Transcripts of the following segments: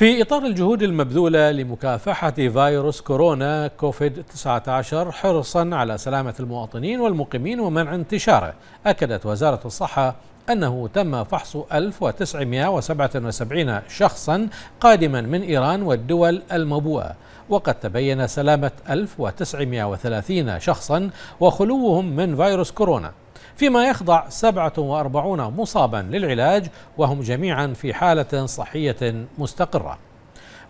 في إطار الجهود المبذولة لمكافحة فيروس كورونا كوفيد 19 حرصا على سلامة المواطنين والمقيمين ومنع انتشاره أكدت وزارة الصحة أنه تم فحص 1977 شخصا قادما من إيران والدول المبوءة وقد تبين سلامة 1930 شخصا وخلوهم من فيروس كورونا فيما يخضع 47 مصابا للعلاج وهم جميعا في حالة صحية مستقرة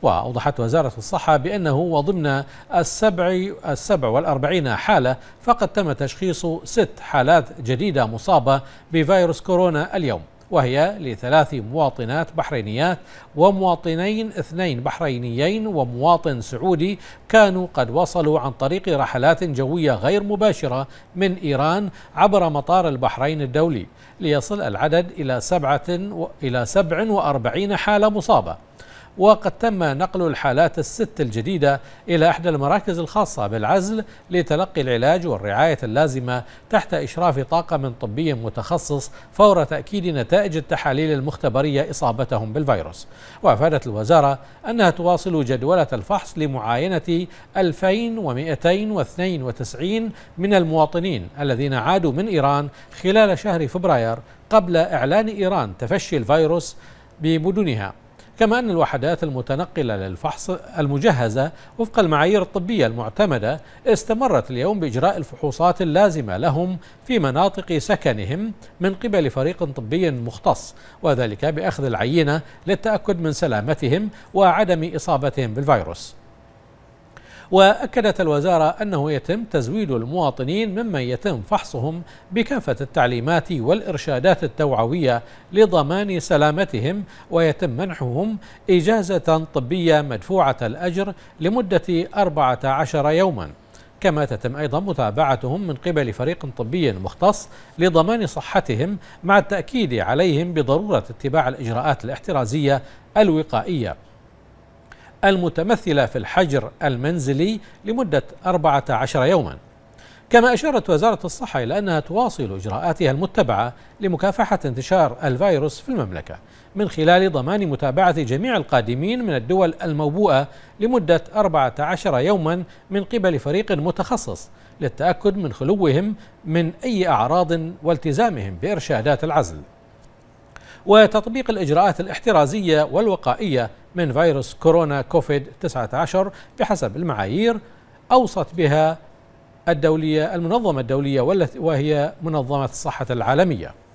وأوضحت وزارة الصحة بأنه وضمن السبع, السبع والأربعين حالة فقد تم تشخيص ست حالات جديدة مصابة بفيروس كورونا اليوم وهي لثلاث مواطنات بحرينيات ومواطنين اثنين بحرينيين ومواطن سعودي كانوا قد وصلوا عن طريق رحلات جوية غير مباشرة من إيران عبر مطار البحرين الدولي ليصل العدد إلى سبعة و... إلى 47 حالة مصابة وقد تم نقل الحالات الست الجديدة إلى إحدى المراكز الخاصة بالعزل لتلقي العلاج والرعاية اللازمة تحت إشراف طاقم طبي متخصص فور تأكيد نتائج التحاليل المختبرية إصابتهم بالفيروس وأفادت الوزارة أنها تواصل جدولة الفحص لمعاينة 2292 من المواطنين الذين عادوا من إيران خلال شهر فبراير قبل إعلان إيران تفشي الفيروس بمدنها كما أن الوحدات المتنقلة للفحص المجهزة وفق المعايير الطبية المعتمدة استمرت اليوم بإجراء الفحوصات اللازمة لهم في مناطق سكنهم من قبل فريق طبي مختص وذلك بأخذ العينة للتأكد من سلامتهم وعدم إصابتهم بالفيروس وأكدت الوزارة أنه يتم تزويد المواطنين ممن يتم فحصهم بكافة التعليمات والإرشادات التوعوية لضمان سلامتهم ويتم منحهم إجازة طبية مدفوعة الأجر لمدة 14 يوماً كما تتم أيضا متابعتهم من قبل فريق طبي مختص لضمان صحتهم مع التأكيد عليهم بضرورة اتباع الإجراءات الاحترازية الوقائية المتمثلة في الحجر المنزلي لمدة 14 يوما كما أشارت وزارة الصحة إلى أنها تواصل إجراءاتها المتبعة لمكافحة انتشار الفيروس في المملكة من خلال ضمان متابعة جميع القادمين من الدول الموبوءة لمدة 14 يوما من قبل فريق متخصص للتأكد من خلوهم من أي أعراض والتزامهم بإرشادات العزل وتطبيق الإجراءات الاحترازية والوقائية من فيروس كورونا كوفيد 19 بحسب المعايير أوصت بها الدولية المنظمة الدولية وهي منظمة الصحة العالمية